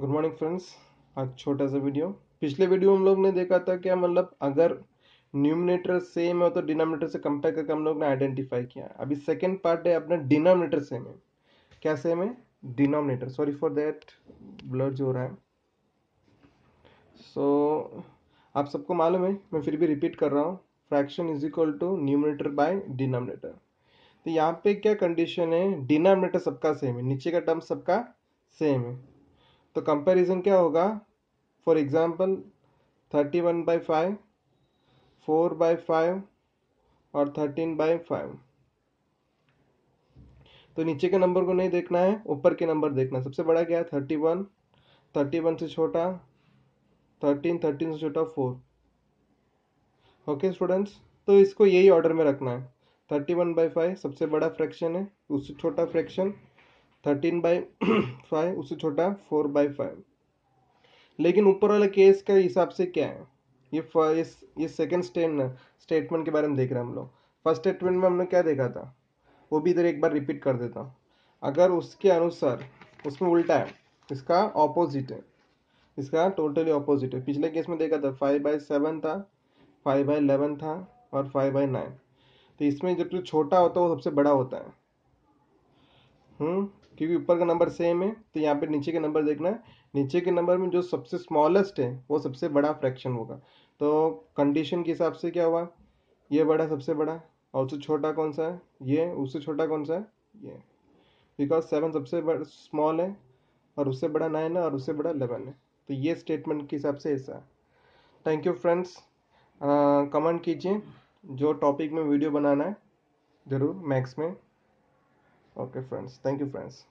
good morning friends आज छोटा सा वीडियो पिछले वीडियो में हम लोग ने देखा था क्या मतलब अगर न्यूमिनेटर सेम है तो डिनोमिनेटर से कंपेयर करके हम लोग ने आइडेंटिफाई किया अभी सेकेंड पार्ट है अपना डिनोमिनेटर सेम है क्या सेम है डिनोमिनेटर सॉरी फॉर दैट ब्लड जो रहा है सो so, आप सबको मालूम है मैं फिर भी रिपीट कर रहा हूँ fraction is equal to numerator by denominator तो यहाँ पे क्या कंडीशन है डिनोमिनेटर सबका सेम है नीचे का टर्म सबका सेम है तो कंपैरिजन क्या होगा for example thirty one by five four by five और थर्टीन बाई फाइव तो नीचे के नंबर को नहीं देखना है ऊपर के नंबर देखना है सबसे बड़ा क्या है थर्टी वन थर्टी वन से छोटा थर्टीन थर्टीन से छोटा फोर ओके स्टूडेंट्स तो इसको यही ऑर्डर में रखना है थर्टी वन बाई फाइव सबसे बड़ा फ्रैक्शन है उससे छोटा फ्रैक्शन थर्टीन बाई फाइव उससे छोटा फोर बाई फाइव लेकिन ऊपर वाले केस के हिसाब से क्या है ये इस ये सेकेंड स्टेन स्टेटमेंट के बारे में देख रहे हैं हम लोग फर्स्ट स्टेटमेंट में हमने क्या देखा था वो भी इधर एक बार रिपीट कर देता हूँ अगर उसके अनुसार उसमें उल्टा है इसका ऑपोजिट है इसका टोटली ऑपोजिट है पिछले केस में देखा था फाइव बाई सेवन था फाइव बाई इलेवन था और फाइव बाई नाइन तो इसमें जब जो छोटा होता है वो सबसे बड़ा होता है हम्म, क्योंकि ऊपर का नंबर सेम है तो यहाँ पे नीचे के नंबर देखना है नीचे के नंबर में जो सबसे स्मॉलेस्ट है वो सबसे बड़ा फ्रैक्शन होगा तो कंडीशन के हिसाब से क्या हुआ ये बड़ा सबसे बड़ा और उससे छोटा कौन सा है ये उससे छोटा कौन सा है ये बिकॉज सेवन सबसे स्मॉल है और उससे बड़ा नाइन है और उससे बड़ा इलेवन है तो ये स्टेटमेंट के हिसाब से ऐसा थैंक यू फ्रेंड्स कमेंट कीजिए जो टॉपिक में वीडियो बनाना है ज़रूर मैक्स में okay friends thank you friends